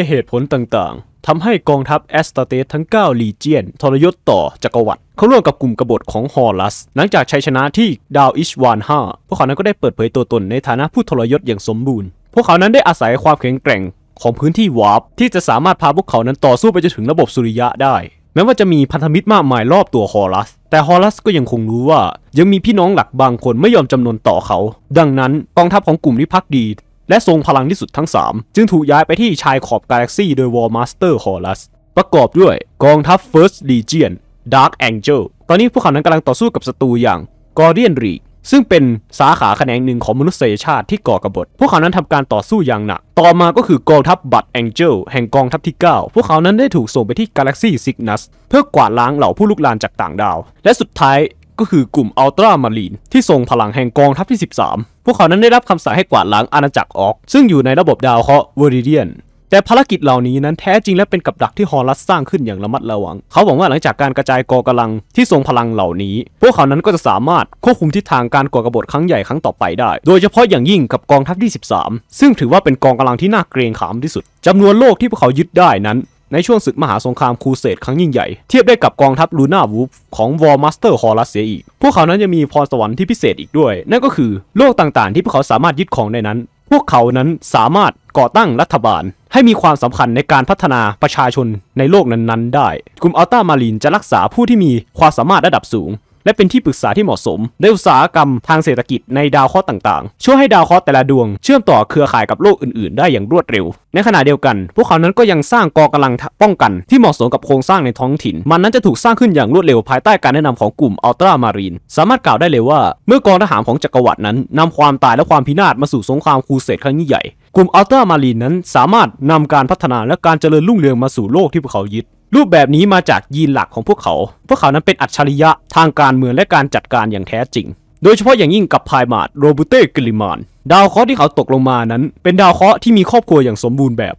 ยเหตุผลต่างๆ ทำให้กองทัพแอสตาเตสทั้ง9ลีเจียนทรยศต่อ จักรวรรดิเขาร่วมกับกลุ่มกบฏของฮอรัส หลังจากชัยชนะที่ ดาวอิชวานห้าพวกเขานั้นก็ได้เปิดเผยตัวตนในฐานะผู้ทรยศอย่างสมบูรณ์ พวกเขานั้นได้อาศัยความแข็งแกร่งของพื้นที่วาร์ปที่จะสามารถพาพวกเขานั้นต่อสู้ไปจนถึงระบบสุริยะได้ แม้ว่าจะมีพันธมิตรมากมายรอบตัวฮอรัส แต่ฮอรัสก็ยังคงรู้ว่ายังมีพี่น้องหลักบางคนไม่ยอมจำนนต่อเขา ดังนั้นกองทัพของกลุ่มนีพักดีและทรงพลังที่สุดทั้ง 3 จึงถูกย้ายไปที่ชายขอบกาแล็กซีโดยวอลมาสเตอร์ฮอลัสประกอบด้วยกองทัพ First Legion Dark Angel ตอนนี้พวกเขานั้นกำลังต่อสู้กับศัตรูอย่างกอเดียนรีซึ่งเป็นสาขาแขนงหนึ่งของมนุษยชาติที่ก่อกบฏพวกเขานั้นทำการต่อสู้อย่างหนัก ต่อมาก็คือกองทัพบัตแองเจิลแห่งกองทัพที่ 9 พวกเขานั้นได้ถูกส่งไปที่กาแล็กซี่ซิกนัสเพื่อกวาดล้างเหล่าผู้ลุกลานจากต่างดาว และสุดท้ายก็คือกลุ่มอัลตรามารีน ที่ทรงพลังแห่งกองทัพที่ 13 พวกเขานั้นได้รับคำสั่งให้กวาดล้างอาณาจักรออก ซึ่งอยู่ในระบบดาวเคราะห์เวอริเดียน แต่ภารกิจเหล่านี้นั้นแท้จริงและเป็นกับดักที่ฮอรัสสร้างขึ้นอย่างระมัดระวัง เขาหวังว่าหลังจากการกระจายกอกำลังที่ทรงพลังเหล่านี้ พวกเขานั้นก็จะสามารถควบคุมทิศทางการก่อกบฏครั้งใหญ่ครั้งต่อไปได้ โดยเฉพาะอย่างยิ่งกับกองทัพที่13 ซึ่งถือว่าเป็นกองกำลังที่น่าเกรงขามที่สุด จำนวนโลกที่พวกเขายึดได้นั้นในช่วงศึกมหาสงครามครูเสดครั้งยิ่งใหญ่ เทียบได้กับกองทัพลูน่าวูฟของวอร์มัสเตอร์ฮอรัสเสียอีก พวกเขานั้นยังมีพรสวรรค์ที่พิเศษอีกด้วย นั่นก็คือโลกต่างๆ ที่พวกเขาสามารถยึดของในนั้น พวกเขานั้นสามารถก่อตั้งรัฐบาล ให้มีความสำคัญในการพัฒนาประชาชนในโลกนั้นๆ ได้กลุ่มอัลตามารีนจะรักษาผู้ที่มีความสามารถระดับสูงและเป็นที่ปรึกษาที่เหมาะสมในอุตสาหกรรมทางเศรษฐกิจในดาวเคราะห์ต่างๆ ช่วยให้ดาวเคราะห์แต่ละดวง เชื่อมต่อเครือข่ายกับโลกอื่นๆ ได้อย่างรวดเร็ว ในขณะเดียวกัน พวกเขานั้นก็ยังสร้างกองกำลังป้องกันที่เหมาะสมกับโครงสร้างในท้องถิ่น มันนั้นจะถูกสร้างขึ้นอย่างรวดเร็ว ภายใต้การแนะนำของกลุ่มอัลตรามารีนสามารถกล่าวได้เลยว่าเมื่อกองทหารของจักรวรรดินั้น นำความตายและความพินาศมาสู่สงครามครูเสดครั้งยิ่งใหญ่กลุ่มอัลตามารีนนั้นสามารถนำการพัฒนาและการเจริญรุ่งเรืองมาสู่โลกที่พวกเขายึดรูปแบบนี้มาจากยีนหลักของพวกเขา พวกเขานั้นเป็นอัจฉริยะ ทางการเมืองและการจัดการอย่างแท้จริง โดยเฉพาะอย่างยิ่งกับพายมาดโรบูเต้กิลิมานดาวเคราะห์ที่เขาตกลงมานั้น เป็นดาวเคราะห์ที่มีครอบครัวอย่างสมบูรณ์แบบ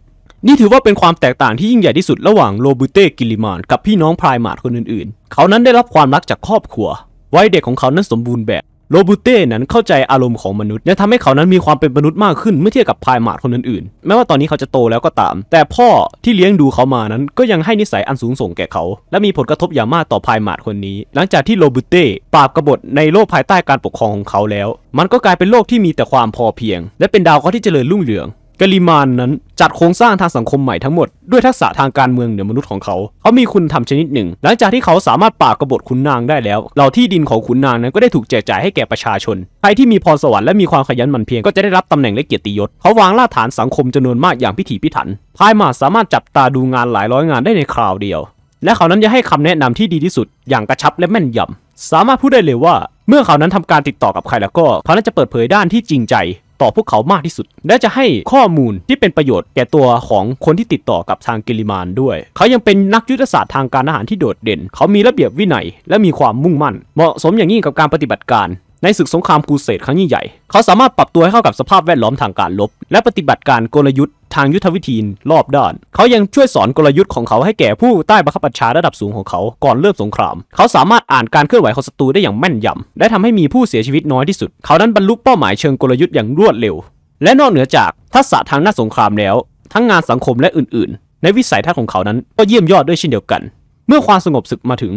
นี่ถือว่าเป็นความแตกต่างที่ยิ่งใหญ่ที่สุดระหว่างโรบูเต้กิลิมานกับพี่น้องพายมาดคนอื่น ๆ เขานั้นได้รับความรักจากครอบครัววัยเด็กของเขานั้นสมบูรณ์แบบโรบูเต้นั้นเข้าใจอารมณ์ของมนุษย์และทำให้เขานั้นมีความเป็นมนุษย์มากขึ้นเมื่อเทียบกับพายมาดคนอื่นๆ แม้ว่าตอนนี้เขาจะโตแล้วก็ตาม แต่พ่อที่เลี้ยงดูเขามานั้นก็ยังให้นิสัยอันสูงส่งแก่เขา และมีผลกระทบอย่างมากต่อพายมาดคนนี้ หลังจากที่โรบูเต้ปราบกบฏในโลกภายใต้การปกครองของเขาแล้ว มันก็กลายเป็นโลกที่มีแต่ความพอเพียง และเป็นดาวเคราะห์ที่เจริญรุ่งเรืองกลิมานนั้น จัดโครงสร้างทางสังคมใหม่ทั้งหมดด้วยทักษะทางการเมืองเหนือมนุษย์ของเขา เขา มีคุณธรรมชนิดหนึ่ง หลังจากที่เขาสามารถปราบกบฏขุนนางได้แล้ว เหล่าที่ดินของขุนนางนั้นก็ได้ถูกแจกจ่ายให้แก่ประชาชน ใครที่มีพรสวรรค์และมีความขยันหมั่นเพียรก็จะได้รับตำแหน่งและเกียรติยศเขาวางรากฐานสังคมจำนวนมากอย่างพิถีพิถันพายมาสามารถจับตาดูงานหลายร้อยงานได้ในคราวเดียว และเขานั้นจะให้คำแนะนำที่ดีที่สุด อย่างกระชับและแม่นยำ สามารถพูดได้เลยว่า เมื่อเขานั้นทำการติดต่อกับใครแล้วก็เขาจะเปิดเผยด้านที่จริงใจต่อพวกเขามากที่สุด และจะให้ข้อมูลที่เป็นประโยชน์แก่ตัวของคนที่ติดต่อกับทางกิลิมานด้วย เขายังเป็นนักยุทธศาสตร์ทางการทหารที่โดดเด่น เขามีระเบียบวินัย และมีความมุ่งมั่น เหมาะสมอย่างยิ่งกับการปฏิบัติการในศึกสงครามกูเสดครั้งยิ่งใหญ่ เขาสามารถปรับตัวให้เข้ากับสภาพแวดล้อมทางการลบและปฏิบัติการกลยุทธทางยุทธวิธีรอบด้าน เขายังช่วยสอนกลยุทธ์ของเขาให้แก่ผู้ใต้บังคับบัญชาระดับสูงของเขา ก่อนเริ่มสงคราม เขาสามารถอ่านการเคลื่อนไหวของศัตรูได้อย่างแม่นยำและทำให้มีผู้เสียชีวิตน้อยที่สุด เขานั้นบรรลุเป้าหมายเชิงกลยุทธ์อย่างรวดเร็ว และนอกเหนือจากทักษะทางหน้าสงครามแล้ว ทั้งงานสังคมและอื่น ๆ ในวิสัยทัศน์ของเขานั้นก็เยี่ยมยอดด้วยเช่นเดียวกัน เมื่อความสงบศึกมาถึง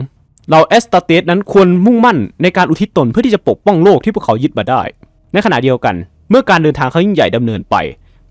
เราเอสตาเตสนั้นควรมุ่งมั่น ในการอุทิศตนเพื่อที่จะปกป้องโลกที่พวกเขายึดมาได้ ในขณะเดียวกัน เมื่อการเดินทางเขายิ่งใหญ่ดำเนินไป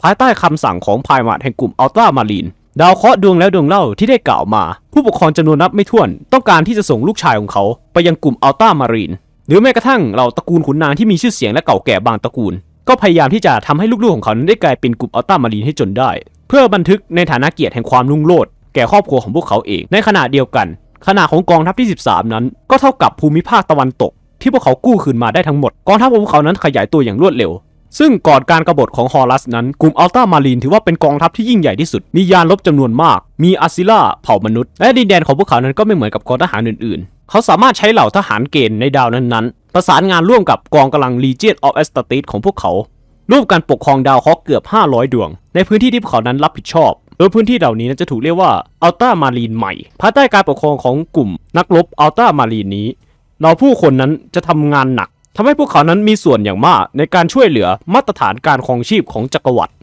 ภายใต้คำสั่งของพายมาแห่งกลุ่มอัลตรามารีน ดาวเคราะห์ดวงแล้วดวงเล่าที่ได้กล่าวมา ผู้ปกครองจำนวนนับไม่ถ้วน ต้องการที่จะส่งลูกชายของเขาไปยังกลุ่มอัลตรามารีนหรือแม้กระทั่งเหล่าตระกูลขุนนางที่มีชื่อเสียงและเก่าแก่บางตระกูล ก็พยายามที่จะทำให้ลูกๆของเขานั้นได้กลายเป็นกลุ่มอัลตรามารีนให้จนได้ เพื่อบันทึกในฐานะเกียรติแห่งความรุ่งโรจน์แก่ครอบครัวของพวกเขาเองในขณะเดียวกันขนาดของกองทัพที่ 13 นั้นก็เท่ากับภูมิภาคตะวันตก ที่พวกเขากู้คืนมาได้ทั้งหมดกองทัพของพวกเขานั้นขยายตัวอย่างรวดเร็วซึ่งก่อนการกรบฏของฮอรัส นั้น กลุ่มอัลตามารีนถือว่าเป็นกองทัพที่ยิ่งใหญ่ที่สุด มียานลบจำนวนมาก มีอาซิล่าเผ่ามนุษย์ และดินแดนของพวกเขานั้นก็ไม่เหมือนกับกองทหารอื่นๆ เขาสามารถใช้เหล่าทหารเกณฑ์ในดาวนั้นๆ ประสานงานร่วมกับกองกำลังลีเจียนออฟเอสตติสของพวกเขาร่วมกันปกครองดาวเคาะเกือบ 500 ดวงในพื้นที่ที่พวกเขานั้นรับผิดชอบ โดยพื้นที่เหล่านี้นั้นจะถูกเรียกว่าอัลตามารีนใหม่ภายใต้การปกครองของกลุ่ม นักรบอัลตามารีนนี้เราผู้คนนั้นจะทำงานหนักทำให้พวกเขานั้นมีส่วนอย่างมากในการช่วยเหลือมาตรฐานการครองชีพของจักรวรรดิ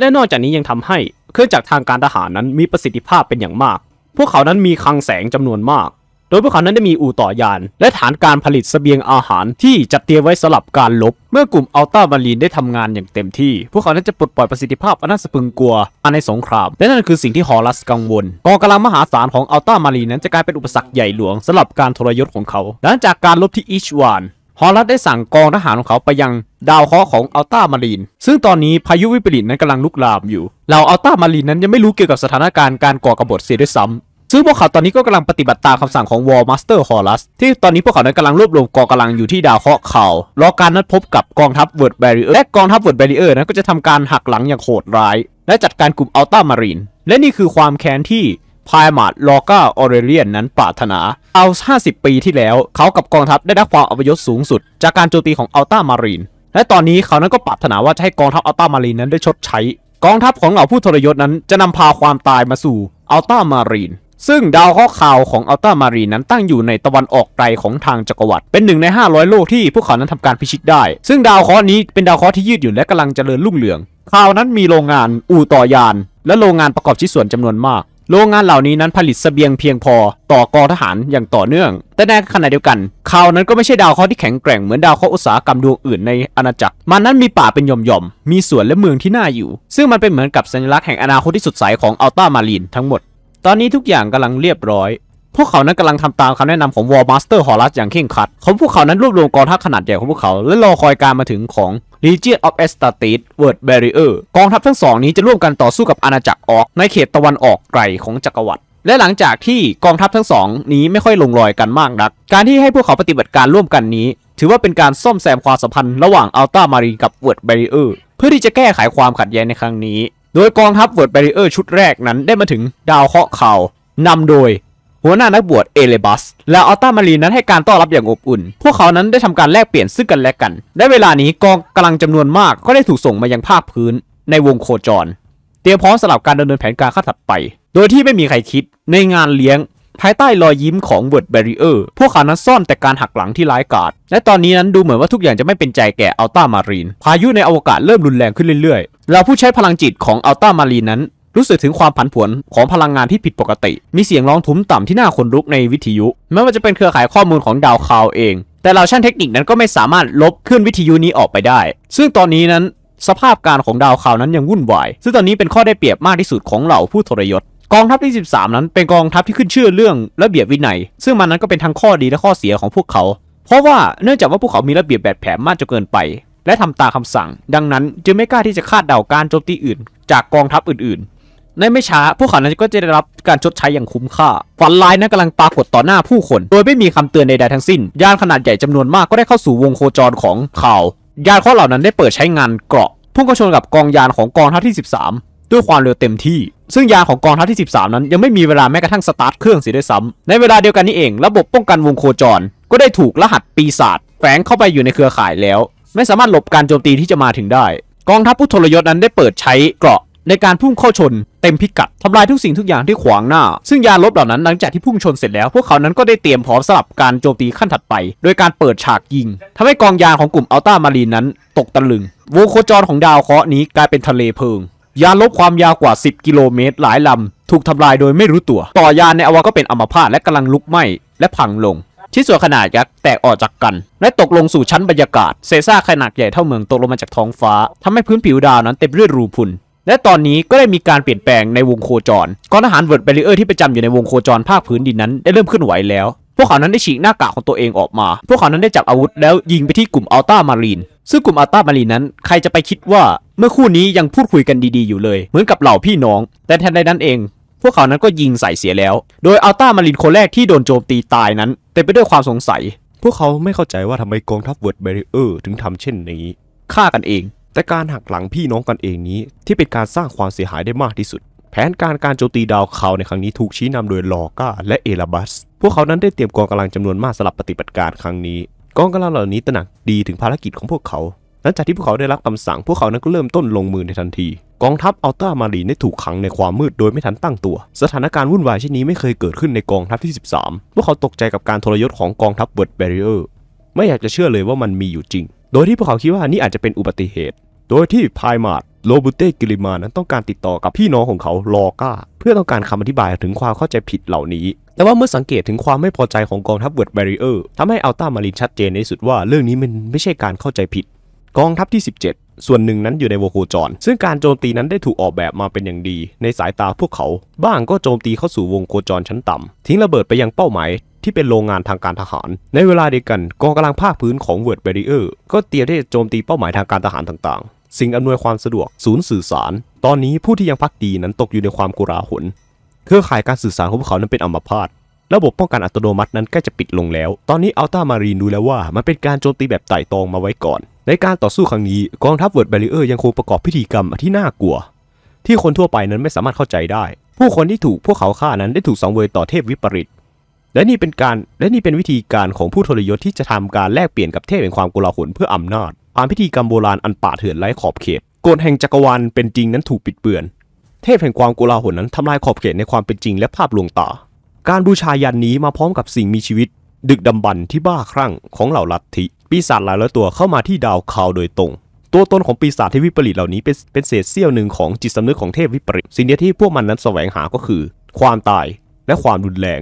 และนอกจากนี้ยังทำให้ เครื่องจักรทางการทหารนั้นมีประสิทธิภาพเป็นอย่างมาก พวกเขานั้นมีคลังแสงจำนวนมาก โดยพวกเขานั้นได้มีอู่ต่อยาน และฐานการผลิตสเสบียงอาหารที่จัดเตรียมไว้สำหรับการลบเมื่อกลุ่มอัลต้ามารีนได้ทำงานอย่างเต็มที่ พวกเขานั้นจะปลดปล่อยประสิทธิภาพอันน่าสะพึงกลัวมาในสงครามและนั่นคือสิ่งที่ฮอรัสกังวลกองกำลังมหาศาลของอัลต้ามารีนนั้นจะกลายเป็นอุปสรรคใหญ่หลวงสำหรับการทรยศของเขา หลังจากการลบที่อิชวานฮอลัสได้สั่งกองทหารของเขาไปยังดาวเคราะห์ของอัลต้ามารีนซึ่งตอนนี้พายุวิปริตนั้นกำลังลุกลามอยู่ เหล่าอัลต้ามารีนนั้นยังไม่รู้เกี่ยวกับสถานการณ์การก่อกบฏเสียด้วยซ้ำซึ่งพวกเขาตอนนี้ก็กำลังปฏิบัติตามคำสั่งของวอลมาสเตอร์ฮอลัสที่ตอนนี้พวกเขานั้นกำลังรวบรวมกองกำลังอยู่ที่ดาวเคราะห์เขารอการนัดพบกับกองทัพเวิร์ดแบรีเออร์ และกองทัพเวิร์ดแบรีเออร์นั้นก็จะทำการหักหลังอย่างโหดร้าย และจัดการกลุ่มอัลต้ามารีนและนี่คือความแค้นที่พายมาดลอก้าออเรเลียนนั้นปรารถนา เอา50 ปีที่แล้ว เขากับกองทัพได้รับความอัปยศสูงสุด จากการ โจมตีของ อัลต้า มารีน และตอนนี้ เขานั้นก็ ปรารถนาว่า จะ ให้ กองทัพ อัลต้า มารีน นั้นได้ชดใช้ กองทัพของ เหล่า ผู้ทรยศนั้น จะ นำ พาความตายมาสู่ อัลต้า มารีน ซึ่งดาวข้อข่าวของ อัลต้า มารีน นั้นตั้งอยู่ในตะวันออก ไกล ของทางจักรวรรดิเป็นหนึ่งใน500 โลก ที่พวกเขานั้นทำการพิชิตได้ ซึ่งดาวข้อนี้เป็นดาวข้อที่ยืดหยุ่นและกำลังเจริญรุ่งเรืองข่าวนั้นมีโรงงานอู่ต่อยาน และโรงงานประกอบชิ้นส่วนจำนวนมากโรงงานเหล่านี้นั้นผลิตสเสบียงเพียงพอต่อกองทหารอย่างต่อเนื่อง แต่ในขณะเดียวกันเขานั้นก็ไม่ใช่ดาวเคราะห์ที่แข็งแกร่งเหมือนดาวเคราะห์อุตสาหกรรมดวงอื่นในอาณาจักร มันนั้นมีป่าเป็นหย่อมๆมีสวนและเมืองที่น่าอยู่ ซึ่งมันเป็นเหมือนกับสัญลักษณ์แห่งอนาคตที่สดใสของอัลต้ามารีนทั้งหมด ตอนนี้ทุกอย่างกำลังเรียบร้อย พวกเขานั้นกำลังทำตามคำแนะนำของวอลมาสเตอร์ฮอรัสอย่างเคร่งครัดของพวกเขานั้นรวบรวมกองทัพขนาดใหญ่ของพวกเขาและรอคอยการมาถึงของ Legion of e s t a t i s World Barrier กองทัพทั้งสองนี้จะร่วมกันต่อสู้กับอาณาจักรออกในเขตตะวันออกไกลของจักรวรรดิและหลังจากที่กองทัพทั้งสองนี้ไม่ค่อยลงรอยกันมากนัก การที่ให้พวกเขาปฏิบัติการร่วมกันนี้ ถือว่าเป็นการซ่อมแซมความสัมพันธ์ระหว่างอัลตามารีกับเวิร์ดแบริเออร์เพื่อที่จะแก้ไขความขัดแย้งในครั้งนี้ โดยกองทัพเวิร์ดแบริเออร์ชุดแรกนั้นได้มาถึง ดาวเคราะห์ขานำโดยหัวหน้านักบวชเอเลบัสและออตตามารีนั้นให้การต้อนรับอย่างอบอุ่น พวกเขานั้นได้ทำการแลกเปลี่ยนซึ่งกันและกันได้เวลานี้กองกำลังจำนวนมากก็ได้ถูกส่งมายังภาคพื้น ในวงโคจรเตรียมพร้อมสำหรับการดำเนินแผนการขั้นถัดไป โดยที่ไม่มีใครคิดในงานเลี้ยง ภายใต้รอยยิ้มของเวิร์ดเบรีเออร์ พวกเขานั้นซ่อนแต่การหักหลังที่ร้ายกาจ และตอนนี้นั้นดูเหมือนว่าทุกอย่างจะไม่เป็นใจแก่อัลตามารีน พายุในอวกาศเริ่มรุนแรงขึ้นเรื่อยๆเราผู้ใช้พลังจิตของอัลตามารีนนั้นรู้สึกถึงความผันผวนของพลังงานที่ผิดปกติ มีเสียงร้องทุ้มต่ำที่น่าขนลุกในวิทยุ แม้ว่าจะเป็นเครือข่ายข้อมูลของดาวคาวเอง แต่เราช่างเทคนิคนั้นก็ไม่สามารถลบขึ้นวิทยุนี้ออกไปได้ ซึ่งตอนนี้นั้น สภาพการของดาวคาวนั้นยังวุ่นวาย ซึ่งตอนนี้เป็นข้อได้เปรียบมากที่สุดของเหล่าผู้ทรยศ กองทัพที่13 นั้นเป็นกองทัพที่ขึ้นชื่อเรื่องระเบียบวินัย ซึ่งมันนั้นก็เป็นทั้งข้อดีและข้อเสียของพวกเขา เพราะว่าเนื่องจากว่าพวกเขามีระเบียบแบบแผนมากจนเกินไป และทำตามคาสั่ง ดังนั้นจึงไม่กล้าที่จะคาดเดาการโจมตีอื่นจากกองทัพอื่นในไม่ช้าพวกเขานั้นก็จะได้รับการชดใช้อย่างคุ้มค่าฝันลายนั้นกำลังปรากฏต่อหน้าผู้คน โดยไม่มีคำเตือนใดๆทั้งสิ้น ยานขนาดใหญ่จำนวนมากก็ได้เข้าสู่วงโคจรของเขายานข้อเหล่านั้นได้เปิดใช้งานเกราะพุ่งเข้าชนกับกองยานของกองทัพที่ 13 ด้วยความเร็วเต็มที่ ซึ่งยานของกองทัพที่ 13 นั้นยังไม่มีเวลาแม้กระทั่งสตาร์ทเครื่องเสียด้วยซ้ำในเวลาเดียวกันนี้เอง ระบบป้องกันวงโคจร ก็ได้ถูกรหัสปีศาจแฝงเข้าไปอยู่ในเครือข่ายแล้ว ไม่สามารถหลบการโจมตีที่จะมาถึงได้ กองทัพผู้ทรยศนั้นได้เปิดใช้เกราะในการพุ่งเข้าชนเต็มพิกัดทำลายทุกสิ่งทุกอย่างที่ขวางหน้า ซึ่งยานลบเหล่านั้นหลังจากที่พุ่งชนเสร็จแล้ว พวกเขานั้นก็ได้เตรียมพร้อมสำหรับการโจมตีขั้นถัดไป โดยการเปิดฉากยิงทำให้กองยานของกลุ่มอัลต้ามารีนนั้นตกตะลึง วงโคจรของดาวเคราะห์นี้กลายเป็นทะเลเพลิง ยานลบความยาวกว่า 10 กิโลเมตรหลายลำถูกทำลายโดยไม่รู้ตัว ต่อยานในอวก็เป็นอัมพาตและกำลังลุกไหม้และพังลง ชิ้นส่วนขนาดยักษ์แตกออกจากกันและตกลงสู่ชั้นบรรยากาศเศษซากขนาดใหญ่เท่าเมืองตกลงมาจากท้องฟ้าทำให้พื้นผิวดาวนั้นเต็มด้วยรูพุนและตอนนี้ก็ได้มีการเปลี่ยนแปลงในวงโคจรกองทหารเวิร์ดแบริเออร์ที่ประจำอยู่ในวงโคจรภาคพื้นดินนั้น ได้เริ่มเคลื่อนไหวแล้ว พวกเขานั้นได้ฉีกหน้ากากของตัวเองออกมา พวกเขานั้นได้จับอาวุธ แล้วยิงไปที่กลุ่มอัลต้ามารีนซึ่งกลุ่มอัลต้ามารีนนั้นใครจะไปคิดว่า เมื่อคู่นี้ยังพูดคุยกันดีๆอยู่เลย เหมือนกับเหล่าพี่น้อง แต่แทนใดนั้นเอง พวกเขานั้นก็ยิงใส่เสียแล้ว โดยอัลต้ามารีนคนแรกที่โดนโจมตีตายนั้นเต็มไปด้วยความสงสัย พวกเขาไม่เข้าใจว่าทำไมกองทัพเวิร์ดแบริเออร์ถึงทำเช่นนี้ฆ่ากันเองแต่การหักหลังพี่น้องกันเองนี้ที่เป็นการสร้างความเสียหายได้มากที่สุด แผนการการโจมตีดาวเคราะห์ในครั้งนี้ถูกชี้นำโดยลอก้าและเอลาบัสพวกเขานั้นได้เตรียมกองกำลังจำนวนมากสำหรับปฏิบัติการครั้งนี้ กองกำลังเหล่านี้ตระหนักดีถึงภารกิจของพวกเขาหลังจากที่พวกเขาได้รับคำสั่ง พวกเขานั้นก็เริ่มต้นลงมือในทันที กองทัพอัลตามารีได้ถูกขังในความมืดโดยไม่ทันตั้งตัว สถานการณ์วุ่นวายเช่นนี้ไม่เคยเกิดขึ้นในกองทัพที่ 13พวกเขาตกใจกับการทรยศของกองทัพเวิร์ดเบริเออร์ไม่อยากจะเชื่อเลยว่ามันมีอยู่จริงโดยที่พวกเขาคิดว่านี่อาจจะเป็นอุบัติเหตุ โดยที่พายมาดโลบูเต้กิริมานั้นต้องการติดต่อกับพี่น้องของเขาลอก้าเพื่อต้องการคำอธิบายถึงความเข้าใจผิดเหล่านี้ แต่ว่าเมื่อสังเกตถึงความไม่พอใจของกองทัพเวิร์ดแบริเออร์ทำให้อัลต้ามารินชัดเจนในสุดว่าเรื่องนี้มันไม่ใช่การเข้าใจผิดกองทัพที่ 17 ส่วนหนึ่งนั้นอยู่ในวงโคจร ซึ่งการโจมตีนั้นได้ถูกออกแบบมาเป็นอย่างดี ในสายตาพวกเขา บ้างก็โจมตีเข้าสู่วงโคจรชั้นต่ำทิ้งระเบิดไปยังเป้าหมายที่เป็นโรงงานทางการทหาร ในเวลาเดียวกัน กองกำลังภาคพื้นของเวิร์ดเบรีเออร์ก็เตรียมที่จะโจมตีเป้าหมายทางการทหารต่างๆ สิ่งอำนวยความสะดวกศูนย์สื่อสาร ตอนนี้ผู้ที่ยังพักดีนั้นตกอยู่ในความกุราหนเครือข่ายการสื่อสารของพวกเขานั้นเป็นอัมพาต ระบบป้องกันอัตโนมัตินั้นใกล้จะปิดลงแล้ว ตอนนี้อัลตามารีนดูแล้วว่ามันเป็นการโจมตีแบบไต่ตองมาไว้ก่อนในการต่อสู้ครั้งนี้กองทัพเวิร์ดแบลิเออร์ยังคงประกอบพิธีกรรมที่น่ากลัว ที่คนทั่วไปนั้นไม่สามารถเข้าใจได้ ผู้คนที่ถูกพวกเขาฆ่านั้นได้ถูกสังเวยต่อเทพวิปริต และนี่เป็นการและนี่เป็นวิธีการของผู้ทรยศที่จะทำการแลกเปลี่ยนกับเทพแห่งความกลาหลเพื่ออำนาจค่านพิธีกรรมโบราณอันป่าเถื่อนไร้ขอบเขตกฎแห่งจักรวาลเป็นจริงนั้นถูกปิดเบือน เทพแห่งความกลาหลนั้นทำลายขอบเขตในความเป็นจริงและภาพลวงตาการบูชายันนี้มาพร้อมกับสิ่งมีชีวิต ดึกดำบรรที่บ้าคลั่งของเหล่าลัทธิปีศาจหลายร้อยตัวเข้ามาที่ดาวคาวโดยตรง ตัวตนของปีศาจที่วิปริตเหล่านี้เป็นเป็นเศษเสี้ยวหนึ่งของจิตสำนึกของเทพวิปริตสิ่งเดียวที่พวกมันนั้นแสวงหาก็คือ ความตายและความรุนแรง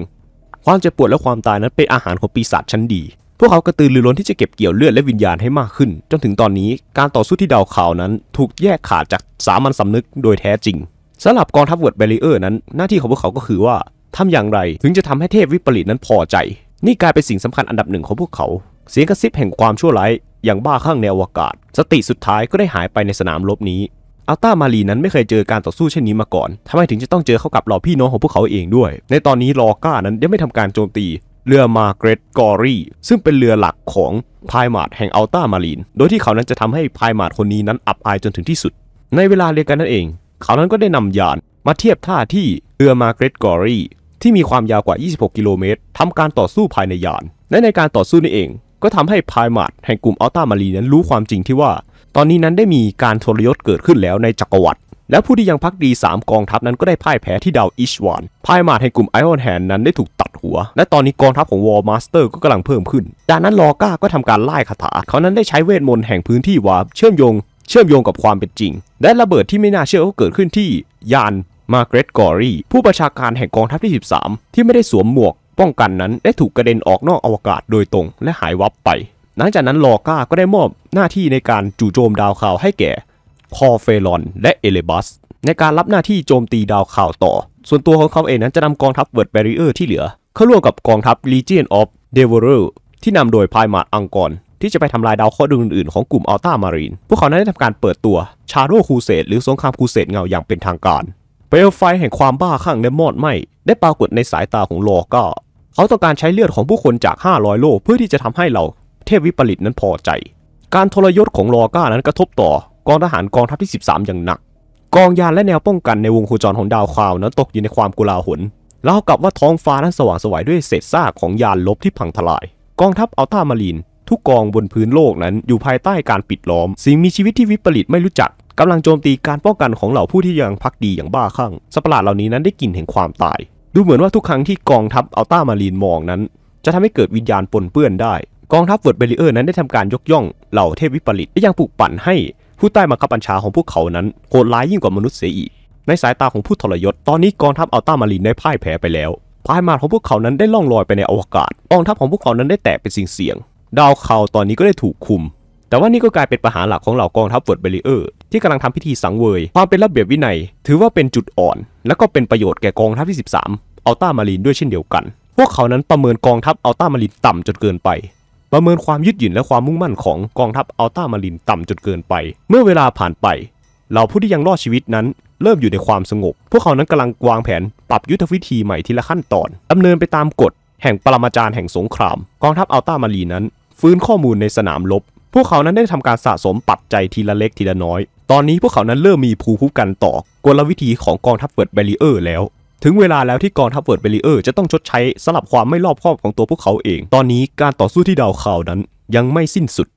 ความเจ็บปวดและความตายนั้นเป็นอาหารของปีศาจชั้นดีพวกเขากระตือรือร้นที่จะเก็บเกี่ยวเลือดและวิญญาณให้มากขึ้นจนถึงตอนนี้การต่อสู้ที่ดาวคาวนั้นถูกแยกขาดจากสามัญสำนึกโดยแท้จริงสำหรับกองทัพเวิร์ดเบรีเออร์นั้นหน้าที่ของพวกเขาก็คือว่าทำอย่างไรถึงจะทำให้เทพวิปริตนั้นพอใจนี่กลายเป็นสิ่งสำคัญอันดับหนึ่งของพวกเขา เสียงกระซิบแห่งความชั่วร้ายอย่างบ้าคลั่งในอวกาศ สติสุดท้ายก็ได้หายไปในสนามรบนี้ อัลต้ามารีนั้นไม่เคยเจอการต่อสู้เช่นนี้มาก่อน ทำไมถึงจะต้องเจอเข้ากับเหล่าพี่น้องของพวกเขาเองด้วย ในตอนนี้ลอก้านั้นยังไม่ทำการโจมตี เรือมาเกรตกอรีซึ่งเป็นเรือหลักของพายมาดแห่งอัลต้ามารีน โดยที่เขานั้นจะทำให้พายมาดคนนี้นั้นอับอายจนถึงที่สุด ในเวลาเรียกันนั่นเอง เขานั้นก็ได้นำยานมาเทียบท่าที่เรือมาเกรตกอรีที่มีความยาวกว่า 26 กิโลเมตร ทำการต่อสู้ภายในยาน และในการต่อสู้นี่เอง ก็ทำให้พายมาดแห่งกลุ่มอัลตามารีนั้นรู้ความจริงที่ว่า ตอนนี้นั้นได้มีการทรยศเกิดขึ้นแล้วในจักรวรรดิ และผู้ที่ยังพักดี 3 กองทัพนั้นก็ได้พ่ายแพ้ที่ดาวอิชวาน พายมาดแห่งกลุ่มไอออนแฮนนั้นได้ถูกตัดหัว และตอนนี้กองทัพของวอลมาสเตอร์ก็กำลังเพิ่มขึ้นจากนั้นลอก้าก็ทำการไล่คาถาเขานั้นได้ใช้เวทมนต์แห่งพื้นที่วาร์ปเชื่อมโยง เชื่อมโยงกับความเป็นจริง และระเบิดที่ไม่น่าเชื่อก็เกิดขึ้นที่ยานมาเกรตกอรีผู้ประชาการแห่งกองทัพที่ 13 ที่ไม่ได้สวมหมวก ป้องกันนั้นได้ถูกกระเด็นออกนอกอวกาศโดยตรง และหายวับไป หลังจากนั้นลอก้าก็ได้มอบหน้าที่ในการจู่โจมดาวข่าวให้แก่คอเฟลอนและเอเลบัสในการรับหน้าที่โจมตีดาวข่าวต่อ ส่วนตัวของเขาเองนั้นจะนำกองทัพเวิร์ดแบริเออร์ที่เหลือ เข้าร่วมกับกองทัพลีจี o n ออ d e v o วอร์ที่นำโดยพายมาดอังกอนที่จะไปทำลายดาวเคราะห์ดวงอื่น ๆ ของกลุ่มอัลตามารีน พวกเขานั้นได้ทำการเปิดตัวชาโรคูเซตหรือสงครามคูเซตเงาอย่างเป็นทางการเปลวไฟแห่งความบ้าคลั่งในมอดไหม้ได้ปรากฏในสายตาของโลก้าเขาต้องการใช้เลือดของผู้คนจาก 500 โลเพื่อที่จะทำให้เราเทพวิปริตนั้นพอใจ การทรยศของโลก้านั้นกระทบต่อ กองทหารกองทัพที่ 13 อย่างหนัก กองยานและแนวป้องกันในวงโคจรของดาวคราว นั้นตกอยู่ในความกุลาหลเล่ากับว่าท้องฟ้านั้นสว่างสวยด้วยเศษซากของยานลบที่พังทลาย กองทัพอัลตามารีนทุกกองบนพื้นโลกนั้นอยู่ภายใต้การปิดล้อม สิ่งมีชีวิตที่วิปริตไม่รู้จักกำลังโจมตีการป้องกันของเหล่าผู้ที่ยังพักดีอย่างบ้าคลั่งสัปหลาดเหล่านี้นั้นได้กลิ่นแห่งความตาย ดูเหมือนว่าทุกครั้งที่กองทัพอัลต้ามารีนมองนั้น จะทำให้เกิดวิญญาณปนเปื้อนได้ กองทัพเวิร์ดเบลิเออร์นั้นได้ทำการยกย่องเหล่าเทพวิปริตและยังปลุกปั่นให้ ผู้ใต้บังคับบัญชาของพวกเขานั้นโหดร้ายยิ่งกว่ามนุษย์เสียอีกในสายตาของผู้ทรยศตอนนี้กองทัพอัลต้ามารีนได้พ่ายแพ้ไปแล้วพายมาของพวกเขานั้นได้ล่องลอยไปในอวกาศกองทัพของพวกเขานั้นได้แตกเป็นสิ่งเสียง ดาวเขาตอนนี้ก็ได้ถูกคุมแต่ว่านี่ก็กลายเป็นปัญหาหลักของเหล่ากองทัพเวิร์ดเบลีเออร์ที่กำลังทำพิธีสังเวย ความเป็นระเบียบวินัยถือว่าเป็นจุดอ่อน และก็เป็นประโยชน์แก่กองทัพที่ 13อัลต้ามารีนด้วยเช่นเดียวกัน พวกเขานั้นประเมินกองทัพอัลต้ามารีนต่ำจนเกินไป ประเมินความยืดหยุ่นและความมุ่งมั่นของกองทัพอัลต้ามารีนต่ำจนเกินไป เมื่อเวลาผ่านไปเหล่าผู้ที่ยังรอดชีวิตนั้นเริ่มอยู่ในความสงบ พวกเขานั้นกำลังวางแผนปรับยุทธวิธีใหม่ทีละขั้นตอนดำเนินไปตามกฎแห่งปรมาจารย์แห่งสงคราม กองทัพอัลต้ามารีนั้นฟื้นข้อมูลในสนามรบพวกเขานั้นได้ทำการสะสมปัจจัยทีละเล็กทีละน้อย ตอนนี้พวกเขานั้นเริ่มมีภูมิคุ้มกันต่อกลวิธีของกองทัพเวิร์ดเบลีเออร์แล้วถึงเวลาแล้วที่กองทัพเวิร์ดเบลีเออร์จะต้องชดใช้สำหรับความไม่รอบคอบของตัวพวกเขาเอง ตอนนี้การต่อสู้ที่ดาวข่าวนั้นยังไม่สิ้นสุด